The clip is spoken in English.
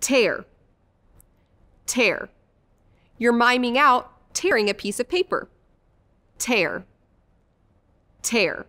tear, tear. You're miming out tearing a piece of paper. Tear, tear.